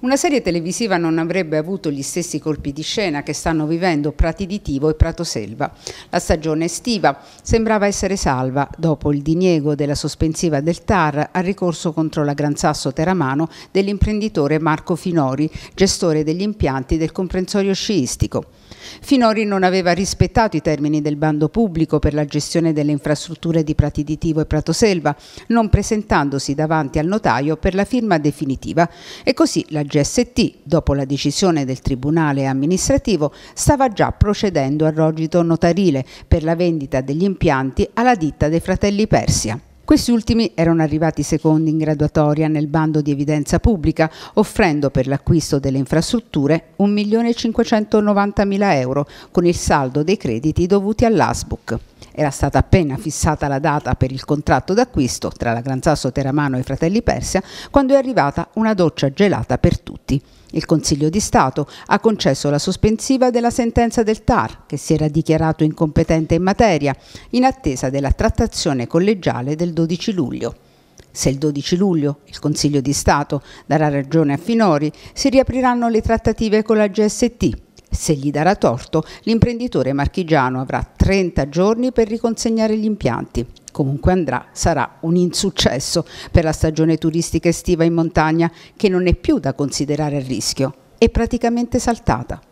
Una serie televisiva non avrebbe avuto gli stessi colpi di scena che stanno vivendo Prati di Tivo e Prato Selva. La stagione estiva sembrava essere salva dopo il diniego della sospensiva del TAR al ricorso contro la Gran Sasso Teramano dell'imprenditore Marco Finori, gestore degli impianti del comprensorio sciistico. Finori non aveva rispettato i termini del bando pubblico per la gestione delle infrastrutture di Prati di Tivo e Prato Selva, non presentandosi davanti al notaio per la firma definitiva e così la GST, dopo la decisione del Tribunale amministrativo, stava già procedendo al rogito notarile per la vendita degli impianti alla ditta dei fratelli Persia. Questi ultimi erano arrivati secondi in graduatoria nel bando di evidenza pubblica, offrendo per l'acquisto delle infrastrutture 1.590.000 euro, con il saldo dei crediti dovuti all'ASBUC. Era stata appena fissata la data per il contratto d'acquisto tra la Gran Sasso Teramano e i fratelli Persia quando è arrivata una doccia gelata per tutti. Il Consiglio di Stato ha concesso la sospensiva della sentenza del TAR, che si era dichiarato incompetente in materia, in attesa della trattazione collegiale del 12 luglio. Se il 12 luglio il Consiglio di Stato darà ragione a Finori, si riapriranno le trattative con la GST. Se gli darà torto, l'imprenditore marchigiano avrà 30 giorni per riconsegnare gli impianti. Comunque andrà, sarà un insuccesso per la stagione turistica estiva in montagna che non è più da considerare a rischio, è praticamente saltata.